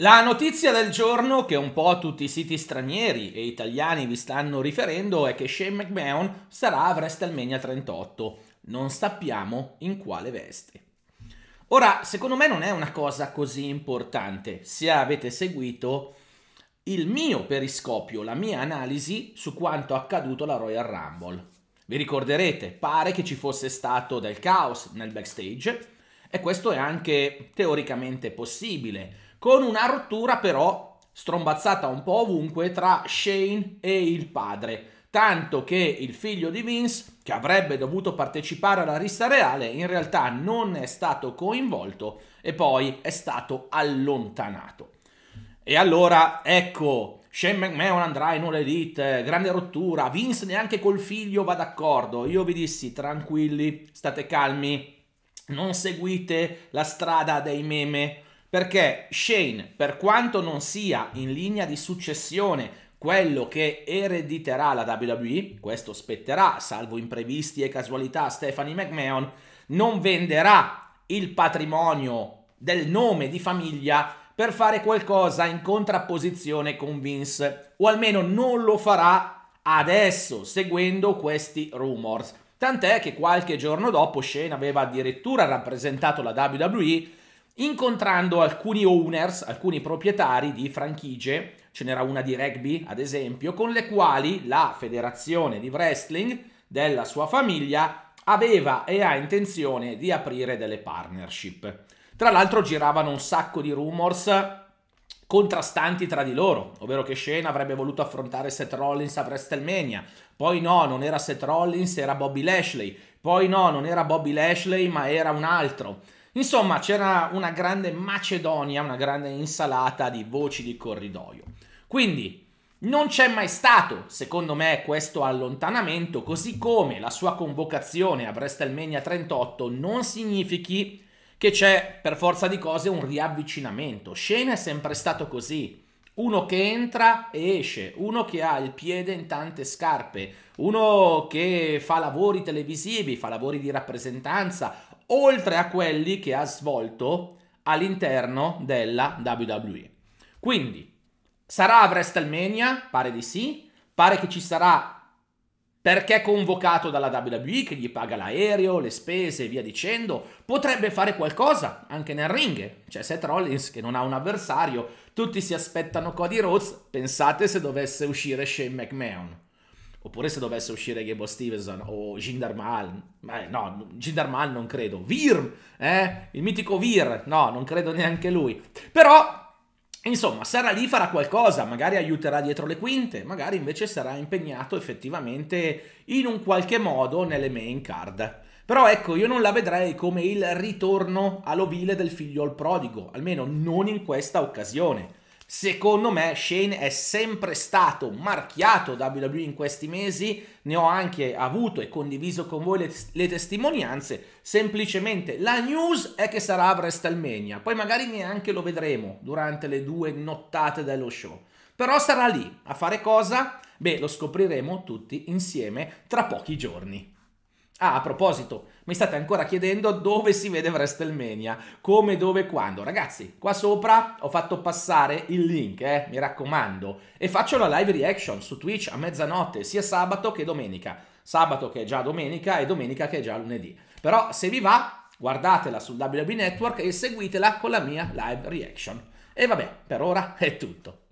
La notizia del giorno che un po' tutti i siti stranieri e italiani vi stanno riferendo è che Shane McMahon sarà a WrestleMania 38. Non sappiamo in quale veste. Ora, secondo me non è una cosa così importante. Se avete seguito il mio periscopio, la mia analisi su quanto accaduto alla Royal Rumble. Vi ricorderete, pare che ci fosse stato del caos nel backstage e questo è anche teoricamente possibile con una rottura però strombazzata un po' ovunque tra Shane e il padre tanto che il figlio di Vince, che avrebbe dovuto partecipare alla rissa reale, in realtà non è stato coinvolto e poi è stato allontanato. E allora, ecco, Shane McMahon andrà in un'elite, grande rottura, Vince neanche col figlio va d'accordo. Io vi dissi, tranquilli, state calmi, non seguite la strada dei meme, perché Shane, per quanto non sia in linea di successione quello che erediterà la WWE, questo spetterà, salvo imprevisti e casualità, a Stephanie McMahon, non venderà il patrimonio del nome di famiglia per fare qualcosa in contrapposizione con Vince, o almeno non lo farà adesso, seguendo questi rumors. Tant'è che qualche giorno dopo Shane aveva addirittura rappresentato la WWE incontrando alcuni owners, alcuni proprietari di franchigie, ce n'era una di rugby ad esempio, con le quali la federazione di wrestling della sua famiglia aveva e ha intenzione di aprire delle partnership. Tra l'altro giravano un sacco di rumors contrastanti tra di loro, ovvero che Shane avrebbe voluto affrontare Seth Rollins a WrestleMania, poi no, non era Seth Rollins, era Bobby Lashley, poi no, non era Bobby Lashley, ma era un altro. Insomma, c'era una grande macedonia, una grande insalata di voci di corridoio. Quindi non c'è mai stato, secondo me, questo allontanamento, così come la sua convocazione a WrestleMania 38 non significhi che c'è per forza di cose un riavvicinamento. Shane è sempre stato così. Uno che entra e esce, uno che ha il piede in tante scarpe, uno che fa lavori televisivi, fa lavori di rappresentanza, oltre a quelli che ha svolto all'interno della WWE. Quindi sarà a WrestleMania? Pare di sì. Pare che ci sarà perché è convocato dalla WWE che gli paga l'aereo, le spese e via dicendo, potrebbe fare qualcosa anche nel ring. Cioè Seth Rollins che non ha un avversario, tutti si aspettano Cody Rhodes, pensate se dovesse uscire Shane McMahon. Oppure se dovesse uscire Gable Stevenson o Jindar Mahal, ma eh, no, Jindar Mahal non credo. Vir, eh? Il mitico Vir, no, non credo neanche lui. Però Insomma, sarà lì, farà qualcosa, magari aiuterà dietro le quinte, magari invece sarà impegnato effettivamente in un qualche modo nelle main card. Però ecco, io non la vedrei come il ritorno all'ovile del figlio al prodigo, almeno non in questa occasione. Secondo me Shane è sempre stato marchiato da WWE in questi mesi, ne ho anche avuto e condiviso con voi le, le testimonianze, semplicemente la news è che sarà a WrestleMania, poi magari neanche lo vedremo durante le due nottate dello show, però sarà lì a fare cosa? Beh, lo scopriremo tutti insieme tra pochi giorni. Ah, a proposito, mi state ancora chiedendo dove si vede WrestleMania, come, dove, quando. Ragazzi, qua sopra ho fatto passare il link, eh, mi raccomando, e faccio la live reaction su Twitch a mezzanotte, sia sabato che domenica. Sabato che è già domenica e domenica che è già lunedì. Però se vi va, guardatela sul WB Network e seguitela con la mia live reaction. E vabbè, per ora è tutto.